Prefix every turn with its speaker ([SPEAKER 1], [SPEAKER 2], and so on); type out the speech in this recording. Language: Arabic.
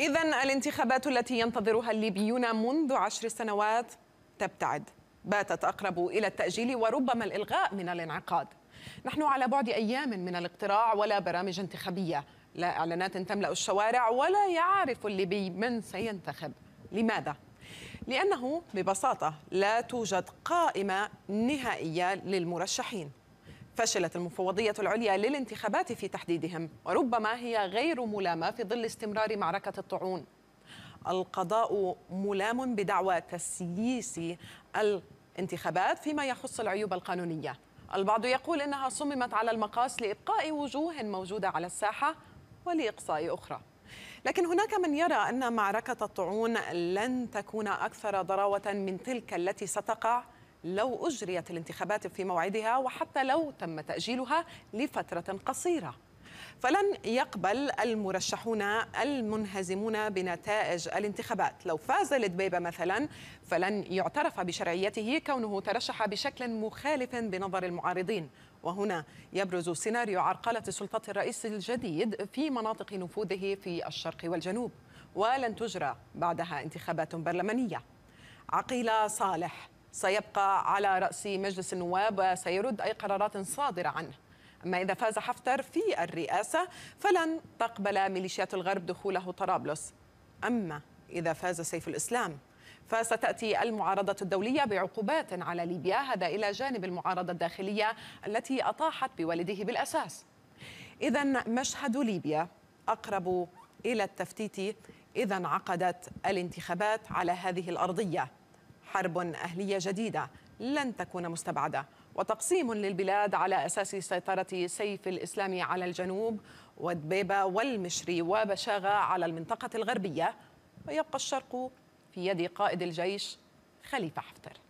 [SPEAKER 1] إذا الانتخابات التي ينتظرها الليبيون منذ عشر سنوات تبتعد باتت أقرب إلى التأجيل وربما الإلغاء من الانعقاد نحن على بعد أيام من الاقتراع ولا برامج انتخابية لا إعلانات تملأ الشوارع ولا يعرف الليبي من سينتخب لماذا؟ لأنه ببساطة لا توجد قائمة نهائية للمرشحين فشلت المفوضية العليا للانتخابات في تحديدهم وربما هي غير ملامة في ظل استمرار معركة الطعون القضاء ملام بدعوى تسييس الانتخابات فيما يخص العيوب القانونية البعض يقول إنها صممت على المقاس لإبقاء وجوه موجودة على الساحة ولإقصاء أخرى لكن هناك من يرى أن معركة الطعون لن تكون أكثر ضراوة من تلك التي ستقع لو أجريت الانتخابات في موعدها وحتى لو تم تأجيلها لفترة قصيرة فلن يقبل المرشحون المنهزمون بنتائج الانتخابات لو فاز لدبيبة مثلا فلن يعترف بشرعيته كونه ترشح بشكل مخالف بنظر المعارضين وهنا يبرز سيناريو عرقلة سلطة الرئيس الجديد في مناطق نفوذه في الشرق والجنوب ولن تجرى بعدها انتخابات برلمانية عقيلة صالح سيبقى على رأس مجلس النواب وسيرد أي قرارات صادرة عنه أما إذا فاز حفتر في الرئاسة فلن تقبل ميليشيات الغرب دخوله طرابلس أما إذا فاز سيف الإسلام فستأتي المعارضة الدولية بعقوبات على ليبيا هذا إلى جانب المعارضة الداخلية التي أطاحت بوالده بالأساس إذا مشهد ليبيا أقرب إلى التفتيت إذا انعقدت الانتخابات على هذه الأرضية حرب أهلية جديدة لن تكون مستبعدة وتقسيم للبلاد على أساس سيطرة سيف الإسلام على الجنوب ودبيبة والمشري وبشاغة على المنطقة الغربية ويبقى الشرق في يد قائد الجيش خليفة حفتر